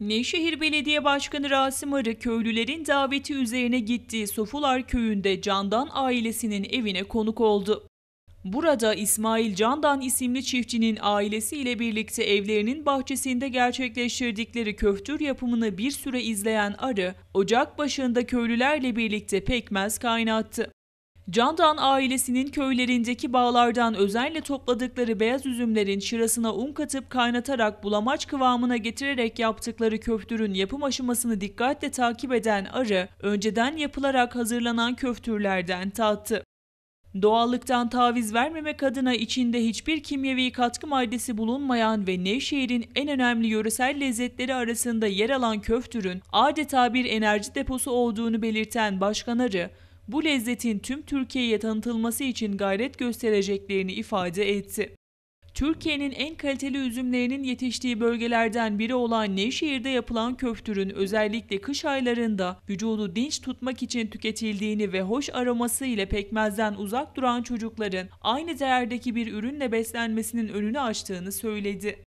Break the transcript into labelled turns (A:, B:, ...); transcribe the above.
A: Nevşehir Belediye Başkanı Rasim Arı köylülerin daveti üzerine gittiği Sofular Köyü'nde Candan ailesinin evine konuk oldu. Burada İsmail Candan isimli çiftçinin ailesiyle birlikte evlerinin bahçesinde gerçekleştirdikleri köftür yapımını bir süre izleyen Arı, ocak başında köylülerle birlikte pekmez kaynattı. Candan ailesinin köylerindeki bağlardan özenle topladıkları beyaz üzümlerin şırasına un katıp kaynatarak bulamaç kıvamına getirerek yaptıkları köftürün yapım aşamasını dikkatle takip eden Arı, önceden yapılarak hazırlanan köftürlerden tattı. Doğallıktan taviz vermemek adına içinde hiçbir kimyevi katkı maddesi bulunmayan ve Nevşehir'in en önemli yöresel lezzetleri arasında yer alan köftürün adeta bir enerji deposu olduğunu belirten Başkan Arı, bu lezzetin tüm Türkiye'ye tanıtılması için gayret göstereceklerini ifade etti. Türkiye'nin en kaliteli üzümlerinin yetiştiği bölgelerden biri olan Nevşehir'de yapılan köftürün özellikle kış aylarında vücudu dinç tutmak için tüketildiğini ve hoş aroması ile pekmezden uzak duran çocukların aynı değerdeki bir ürünle beslenmesinin önünü açtığını söyledi.